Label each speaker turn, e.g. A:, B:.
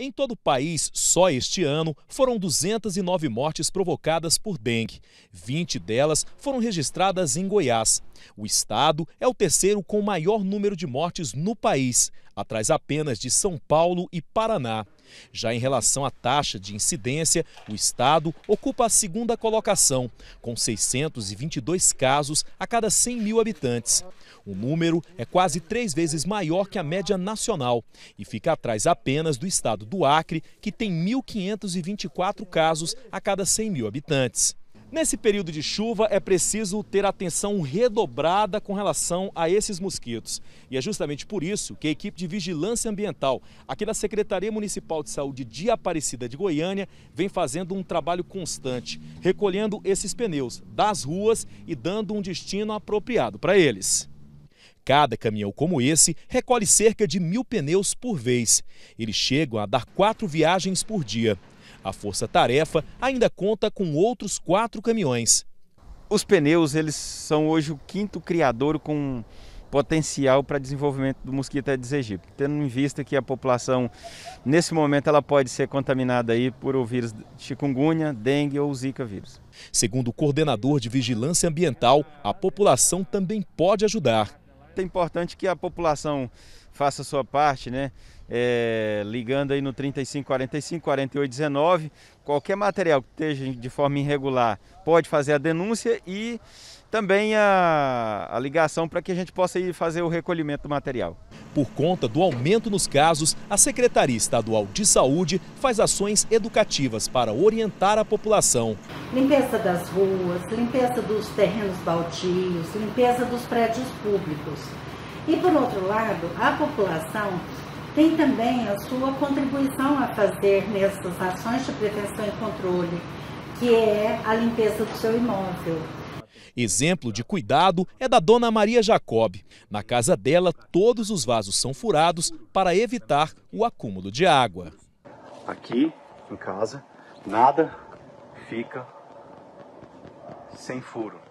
A: Em todo o país, só este ano, foram 209 mortes provocadas por dengue. 20 delas foram registradas em Goiás. O estado é o terceiro com maior número de mortes no país, atrás apenas de São Paulo e Paraná. Já em relação à taxa de incidência, o estado ocupa a segunda colocação, com 622 casos a cada 100 mil habitantes. O número é quase três vezes maior que a média nacional e fica atrás apenas do estado do Acre, que tem 1.524 casos a cada 100 mil habitantes. Nesse período de chuva, é preciso ter atenção redobrada com relação a esses mosquitos. E é justamente por isso que a equipe de vigilância ambiental aqui da Secretaria Municipal de Saúde de Aparecida de Goiânia vem fazendo um trabalho constante, recolhendo esses pneus das ruas e dando um destino apropriado para eles. Cada caminhão como esse recolhe cerca de mil pneus por vez. Eles chegam a dar quatro viagens por dia. A força-tarefa ainda conta com outros
B: quatro caminhões. Os pneus eles são hoje o quinto criador com potencial para desenvolvimento do mosquito Aedes aegypti, tendo em vista que a população nesse momento ela pode ser contaminada aí por o vírus chikungunya, dengue ou zika vírus.
A: Segundo o coordenador de vigilância ambiental, a população também pode ajudar.
B: É importante que a população faça a sua parte, né? É, ligando aí no 3545 4819. Qualquer material que esteja de forma irregular pode fazer a denúncia e também a, a ligação para que a gente possa ir fazer o recolhimento do material. Por conta do aumento nos casos, a Secretaria Estadual
A: de Saúde faz ações educativas para orientar a população.
C: Limpeza das ruas, limpeza dos terrenos baldios, limpeza dos prédios públicos. E por outro lado, a população tem também a sua contribuição a fazer nessas ações de prevenção e controle, que é a limpeza do seu imóvel.
A: Exemplo de cuidado é da dona Maria Jacob. Na casa dela, todos os vasos são furados para evitar o acúmulo de água. Aqui em casa, nada fica sem furo.